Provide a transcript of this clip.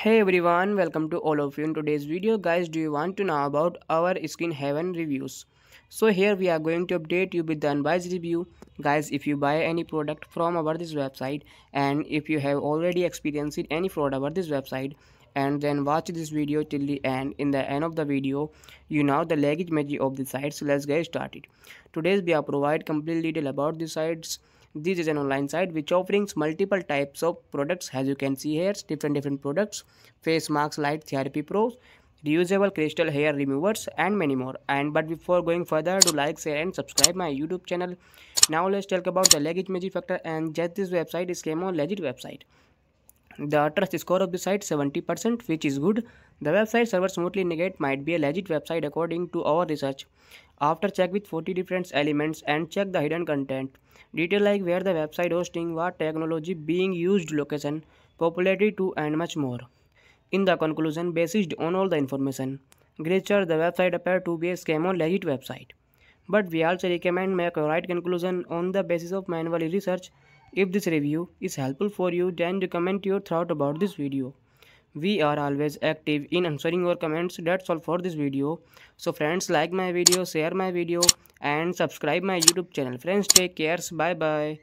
hey everyone welcome to all of you in today's video guys do you want to know about our skin heaven reviews so here we are going to update you with the unbiased review guys if you buy any product from our this website and if you have already experienced any fraud about this website and then watch this video till the end in the end of the video you know the language magic of the site so let's get started today's we are provide complete detail about the sites this is an online site which offerings multiple types of products as you can see here different different products face masks light therapy pros reusable crystal hair removers and many more and but before going further do like share and subscribe my youtube channel now let's talk about the legit magic factor and just this website is came on legit website the trust score of the site 70% which is good. The website server smoothly negate might be a legit website according to our research. After check with 40 different elements and check the hidden content. Detail like where the website hosting, what technology being used, location, popularity to and much more. In the conclusion, based on all the information, Greacher the website appear to be a scam or legit website. But we also recommend make a right conclusion on the basis of manual research if this review is helpful for you then comment your thought about this video. We are always active in answering your comments. That's all for this video. So friends like my video, share my video and subscribe my YouTube channel. Friends take cares. Bye bye.